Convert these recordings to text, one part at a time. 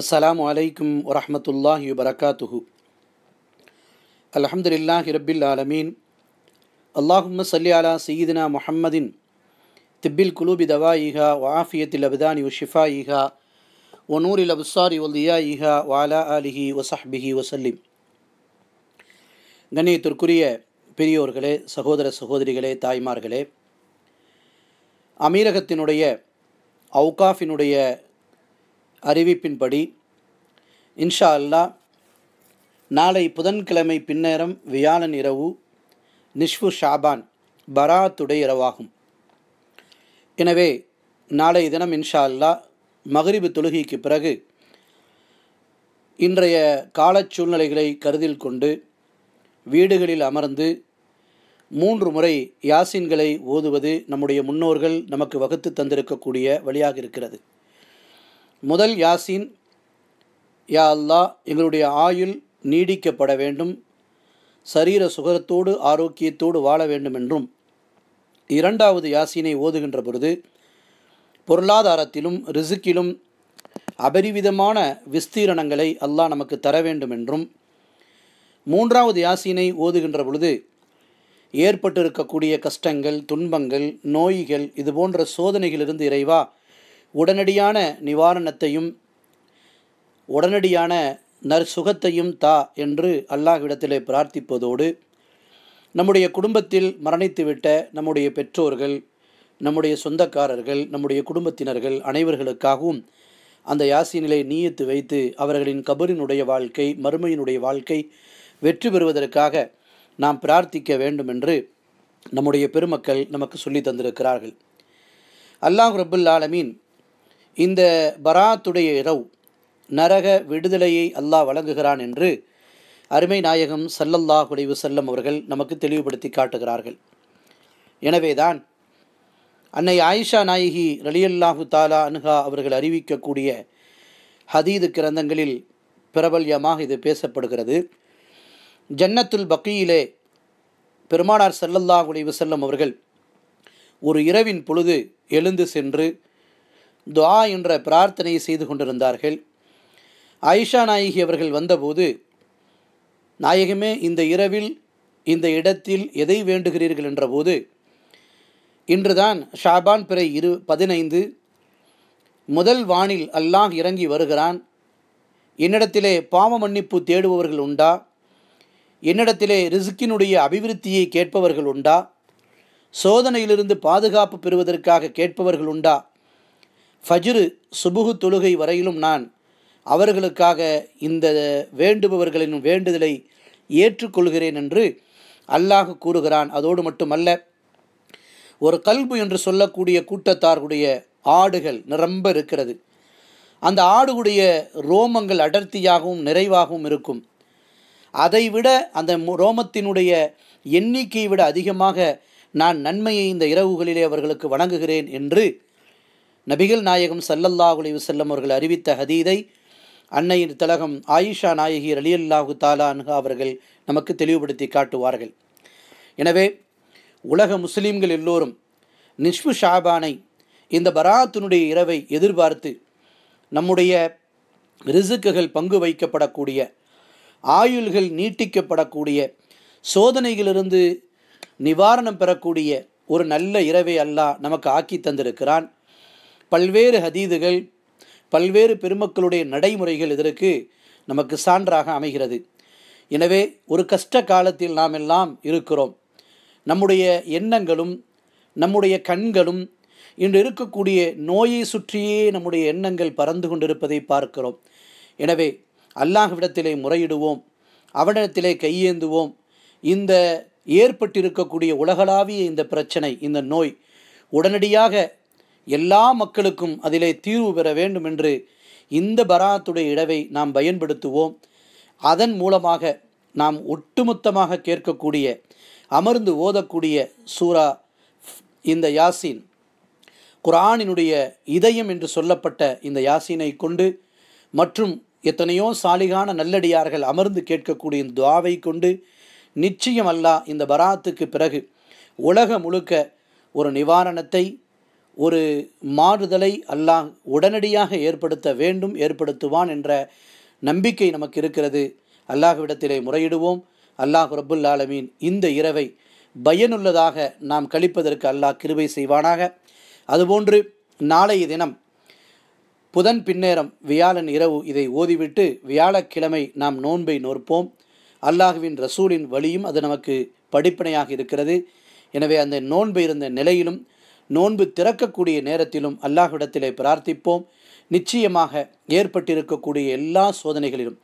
அஸ்லாம் வலைக்கும் வரமத்துல்லாஹி வரகாத்துஹு அலமதுல்லாஹி ரபில் ஆலமீன் அல்லாஹும் சல்லி அலா சயீதினா முஹம்மதின் திப்பில் குலூபி தவாயிஹா வாஃபியத்தில் அபிதானி உஷிஃபாயிஹா ஒனூரில் அபுசாரி ஒல்தியாயிஹா வாலா அலிஹி வசஹ்பிஹி வசல்லிம் கண்ணியத்திற்குரிய பெரியோர்களே சகோதர சகோதரிகளே தாய்மார்களே அமீரகத்தினுடைய அவுகாஃபினுடைய அறிவிப்பின்படி இன்ஷா அல்லா நாளை புதன்கிழமை பின்னேரம் வியாழன் இரவு நிஷ்பு ஷாபான் பராத்துடை இரவாகும் எனவே நாளை தினம் இன்ஷா அல்லா மகரிபு தொழுகைக்கு பிறகு இன்றைய காலச் சூழ்நிலைகளை கருதில் கொண்டு வீடுகளில் அமர்ந்து மூன்று முறை யாசின்களை ஓதுவது நம்முடைய முன்னோர்கள் நமக்கு வகுத்து தந்திருக்கக்கூடிய வழியாக இருக்கிறது முதல் யாசின் யா அல்லா எங்களுடைய ஆயுள் நீடிக்கப்பட வேண்டும் சரீர சுகரத்தோடு ஆரோக்கியத்தோடு வாழ வேண்டும் என்றும் இரண்டாவது யாசினை ஓதுகின்ற பொழுது பொருளாதாரத்திலும் ரிசுக்கிலும் அபரிவிதமான விஸ்தீரணங்களை அல்லாஹ் நமக்கு தர வேண்டும் என்றும் மூன்றாவது யாசினை ஓதுகின்ற பொழுது ஏற்பட்டிருக்கக்கூடிய கஷ்டங்கள் துன்பங்கள் நோய்கள் இதுபோன்ற சோதனைகளிலிருந்து இறைவா உடனடியான நிவாரணத்தையும் உடனடியான நற்சுகத்தையும் தா என்று அல்லாஹ்விடத்திலே பிரார்த்திப்பதோடு நம்முடைய குடும்பத்தில் மரணித்துவிட்ட நம்முடைய பெற்றோர்கள் நம்முடைய சொந்தக்காரர்கள் நம்முடைய குடும்பத்தினர்கள் அனைவர்களுக்காகவும் அந்த யாசினிலே நீயத்து வைத்து அவர்களின் கபரினுடைய வாழ்க்கை மறுமையினுடைய வாழ்க்கை வெற்றி பெறுவதற்காக நாம் பிரார்த்திக்க வேண்டும் என்று நம்முடைய பெருமக்கள் நமக்கு சொல்லி தந்திருக்கிறார்கள் அல்லாஹ் ரபுல் ஆலமீன் இந்த பராத்துடைய இரவு நரக விடுதலையை அல்லாஹ் வழங்குகிறான் என்று அருமை நாயகம் சல்லல்லா குடைவு செல்லம் அவர்கள் நமக்கு தெளிவுபடுத்தி காட்டுகிறார்கள் எனவேதான் அன்னை ஆயிஷா நாயகி ரலியல்லாஹு தாலா அனுகா அவர்கள் அறிவிக்கக்கூடிய ஹதீது கிரந்தங்களில் பிரபல்யமாக இது பேசப்படுகிறது ஜன்னத்துல் பக்கியிலே பெருமானார் செல்லல்லா குடைவு செல்லம் அவர்கள் ஒரு இரவின் பொழுது எழுந்து சென்று துவா என்ற பிரார்த்தனையை செய்து கொண்டிருந்தார்கள் ஆயிஷா நாயகி அவர்கள் வந்தபோது நாயகமே இந்த இரவில் இந்த இடத்தில் எதை வேண்டுகிறீர்கள் என்றபோது இன்றுதான் ஷாபான் பிறை இரு பதினைந்து முதல் வானில் அல்லாஹ் இறங்கி வருகிறான் என்னிடத்திலே பாவ மன்னிப்பு தேடுபவர்கள் உண்டா என்னிடத்திலே ரிசுக்கினுடைய அபிவிருத்தியை கேட்பவர்கள் உண்டா சோதனையிலிருந்து பாதுகாப்பு பெறுவதற்காக கேட்பவர்கள் உண்டா ஃபஜ்ரு சுபுகு தொழுகை வரையிலும் நான் அவர்களுக்காக இந்த வேண்டுபவர்களின் வேண்டுதலை ஏற்றுக்கொள்கிறேன் என்று அல்லாஹ் கூறுகிறான் அதோடு மட்டுமல்ல ஒரு கல்பு என்று சொல்லக்கூடிய கூட்டத்தார்களுடைய ஆடுகள் நிரம்ப இருக்கிறது அந்த ஆடுகளுடைய ரோமங்கள் அடர்த்தியாகவும் நிறைவாகவும் இருக்கும் அதைவிட அந்த ரோமத்தினுடைய எண்ணிக்கையை விட அதிகமாக நான் நன்மையை இந்த இரவுகளிலே அவர்களுக்கு வணங்குகிறேன் என்று நபிகள் நாயகம் சல்லல்லாஹுலிவு அலி அவர்கள் அறிவித்த ஹதீதை அன்னையின் தலகம் ஆயிஷா நாயகி அலியல்லாஹு தாலான்ஹா அவர்கள் நமக்கு தெளிவுபடுத்தி காட்டுவார்கள் எனவே உலக முஸ்லீம்கள் எல்லோரும் நிஷ்பு ஷாபானை இந்த பராத்தினுடைய இரவை எதிர்பார்த்து நம்முடைய ரிசுக்குகள் பங்கு வைக்கப்படக்கூடிய ஆயுள்கள் நீட்டிக்கப்படக்கூடிய சோதனைகளிலிருந்து நிவாரணம் பெறக்கூடிய ஒரு நல்ல இரவை அல்லாஹ் நமக்கு ஆக்கி தந்திருக்கிறான் பல்வேறு ஹதீதுகள் பல்வேறு பெருமக்களுடைய நடைமுறைகள் இதற்கு நமக்கு சான்றாக அமைகிறது எனவே ஒரு கஷ்ட காலத்தில் நாம் எல்லாம் இருக்கிறோம் நம்முடைய எண்ணங்களும் நம்முடைய கண்களும் இன்று இருக்கக்கூடிய நோயை சுற்றியே நம்முடைய எண்ணங்கள் பறந்து கொண்டிருப்பதை பார்க்கிறோம் எனவே அல்லாஹ்விடத்திலே முறையிடுவோம் அவனிடத்திலே கையேந்துவோம் இந்த ஏற்பட்டிருக்கக்கூடிய உலகளாவிய இந்த பிரச்சனை இந்த நோய் உடனடியாக எல்லா மக்களுக்கும் அதிலே தீர்வு பெற வேண்டும் என்று இந்த பராத்துடைய இடவை நாம் பயன்படுத்துவோம் அதன் மூலமாக நாம் ஒட்டுமொத்தமாக கேட்கக்கூடிய அமர்ந்து ஓதக்கூடிய சூரா இந்த யாசின் குரானினுடைய இதயம் என்று சொல்லப்பட்ட இந்த யாசினை கொண்டு மற்றும் எத்தனையோ சாலிகான நல்லடியார்கள் அமர்ந்து கேட்கக்கூடிய இந்த துவாவை கொண்டு நிச்சயம் அல்லா இந்த பராத்துக்கு பிறகு உலக முழுக்க ஒரு நிவாரணத்தை ஒரு மாறுதலை அல்லாஹ் உடனடியாக ஏற்படுத்த வேண்டும் ஏற்படுத்துவான் என்ற நம்பிக்கை நமக்கு இருக்கிறது அல்லாஹ்விடத்திலே முறையிடுவோம் அல்லாஹ் ரபுல் ஆலமீன் இந்த இரவை பயனுள்ளதாக நாம் கழிப்பதற்கு அல்லாஹ் கிருபை செய்வானாக அதுபோன்று நாளைய தினம் புதன் பின்னேரம் வியாழன் இரவு இதை ஓதிவிட்டு வியாழக்கிழமை நாம் நோன்பை நோற்போம் அல்லாஹுவின் ரசூலின் வழியும் அது நமக்கு படிப்பனையாக இருக்கிறது எனவே அந்த நோன்பு இருந்த நிலையிலும் நோன்பு திறக்கக்கூடிய நேரத்திலும் அல்லாஹ்விடத்திலே பிரார்த்திப்போம் நிச்சயமாக ஏற்பட்டிருக்கக்கூடிய எல்லா சோதனைகளிலும்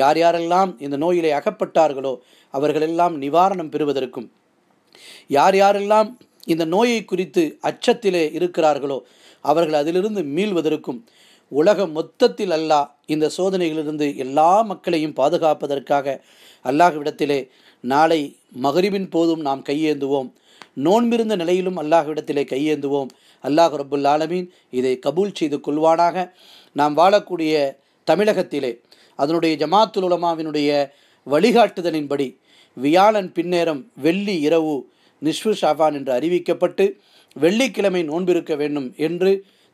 யார் யாரெல்லாம் இந்த நோயிலே அகப்பட்டார்களோ அவர்களெல்லாம் நிவாரணம் பெறுவதற்கும் யார் யாரெல்லாம் இந்த நோயை குறித்து அச்சத்திலே இருக்கிறார்களோ அவர்கள் அதிலிருந்து மீள்வதற்கும் உலக மொத்தத்தில் அல்லாஹ் இந்த சோதனைகளிலிருந்து எல்லா மக்களையும் பாதுகாப்பதற்காக அல்லாஹ்விடத்திலே நாளை மகரிவின் போதும் நாம் கையேந்துவோம் நோன்பிருந்த நிலையிலும் அல்லாஹ்விடத்திலே கையேந்துவோம் அல்லாஹ் ரபுல் ஆலமீன் இதை கபூல் செய்து கொள்வானாக நாம் வாழக்கூடிய தமிழகத்திலே அதனுடைய ஜமாத்துல் உலமாவினுடைய வழிகாட்டுதலின்படி வியாழன் பின்னேரம் வெள்ளி இரவு நிஷ்வு ஷாஃபான் என்று அறிவிக்கப்பட்டு வெள்ளிக்கிழமை நோன்பிருக்க வேண்டும் என்று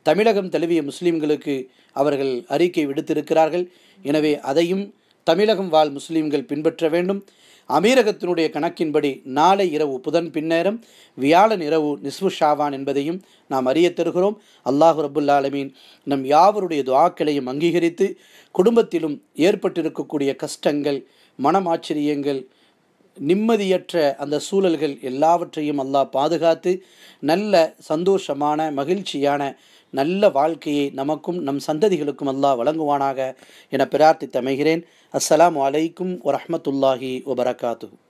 தமிழகம் தழுவிய முஸ்லீம்களுக்கு அவர்கள் அறிக்கை விடுத்திருக்கிறார்கள் எனவே அதையும் தமிழகம் வாழ் முஸ்லீம்கள் பின்பற்ற வேண்டும் அமீரகத்தினுடைய கணக்கின்படி நாளை இரவு புதன் பின்னேரம் வியாழன் இரவு நிஸ்வு ஷாவான் என்பதையும் நாம் அறிய தருகிறோம் அல்லாஹு ரபுல்லா நம் யாவருடைய துவாக்களையும் அங்கீகரித்து குடும்பத்திலும் ஏற்பட்டிருக்கக்கூடிய கஷ்டங்கள் மனமாச்சரியங்கள் நிம்மதியற்ற அந்த சூழல்கள் எல்லாவற்றையும் அல்லாஹ் பாதுகாத்து நல்ல சந்தோஷமான மகிழ்ச்சியான நல்ல வாழ்க்கையை நமக்கும் நம் சந்ததிகளுக்கும் அல்லாஹ் வழங்குவானாக என பிரார்த்தித்தமைகிறேன் அஸ்லாம் வலைக்கும் வரமத்துல்லாஹி வபரகாத்து